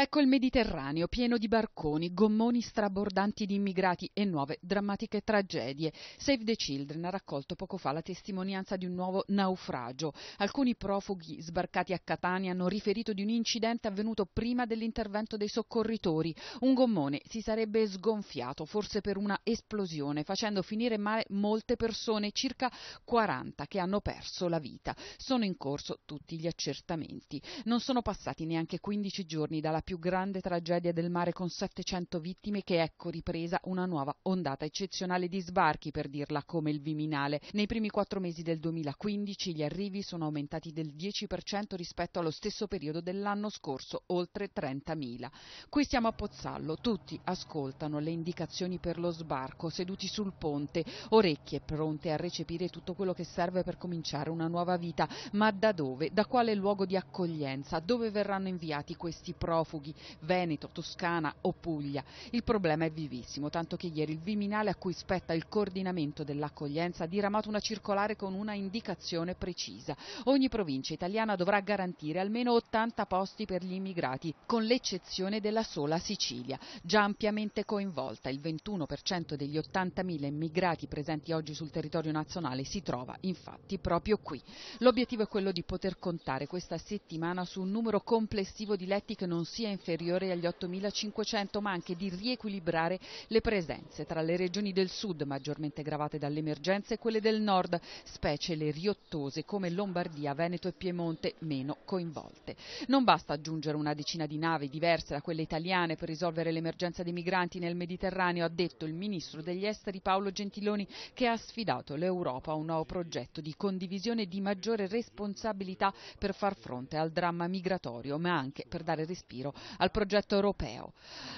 Ecco il Mediterraneo pieno di barconi, gommoni strabordanti di immigrati e nuove drammatiche tragedie. Save the Children ha raccolto poco fa la testimonianza di un nuovo naufragio. Alcuni profughi sbarcati a Catania hanno riferito di un incidente avvenuto prima dell'intervento dei soccorritori. Un gommone si sarebbe sgonfiato, forse per una esplosione, facendo finire male molte persone, circa 40 che hanno perso la vita. Sono in corso tutti gli accertamenti. Non sono passati neanche 15 giorni dalla più grande tragedia del mare con 700 vittime che ecco ripresa una nuova ondata eccezionale di sbarchi, per dirla come il Viminale. Nei primi quattro mesi del 2015 gli arrivi sono aumentati del 10% rispetto allo stesso periodo dell'anno scorso, oltre 30.000. Qui siamo a Pozzallo, tutti ascoltano le indicazioni per lo sbarco, seduti sul ponte, orecchie pronte a recepire tutto quello che serve per cominciare una nuova vita, ma da dove, da quale luogo di accoglienza, dove verranno inviati questi profughi? profughi Veneto, Toscana o Puglia. Il problema è vivissimo, tanto che ieri il Viminale a cui spetta il coordinamento dell'accoglienza ha diramato una circolare con una indicazione precisa. Ogni provincia italiana dovrà garantire almeno 80 posti per gli immigrati, con l'eccezione della sola Sicilia, già ampiamente coinvolta. Il 21% degli 80.000 immigrati presenti oggi sul territorio nazionale si trova infatti proprio qui. L'obiettivo è quello di poter contare questa settimana su un numero complessivo di letti che non sia sia inferiore agli 8.500, ma anche di riequilibrare le presenze tra le regioni del sud, maggiormente gravate dall'emergenza, e quelle del nord, specie le riottose come Lombardia, Veneto e Piemonte, meno coinvolte. Non basta aggiungere una decina di navi diverse da quelle italiane per risolvere l'emergenza dei migranti nel Mediterraneo, ha detto il ministro degli esteri Paolo Gentiloni, che ha sfidato l'Europa a un nuovo progetto di condivisione di maggiore responsabilità per far fronte al dramma migratorio, ma anche per dare respiro Brennero al progetto europeo.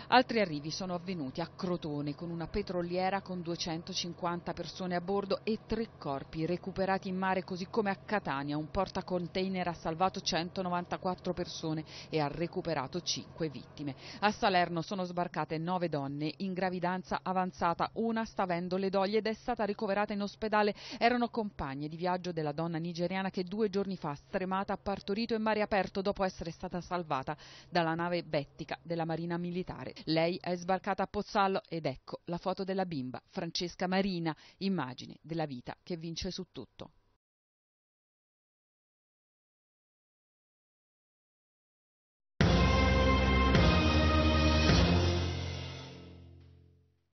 Altri arrivi sono avvenuti a Crotone con una petroliera con 250 persone a bordo e tre corpi recuperati in mare così come a Catania un portacontainer ha salvato 194 persone e ha recuperato 5 vittime. A Salerno sono sbarcate 9 donne in gravidanza avanzata, una sta avendo le doglie ed è stata ricoverata in ospedale. Erano compagne di viaggio della donna nigeriana che due giorni fa stremata ha partorito in mare aperto dopo essere stata salvata dalla nave Bettica della Marina Militare. Lei è sbarcata a Pozzallo ed ecco la foto della bimba, Francesca Marina, immagine della vita che vince su tutto.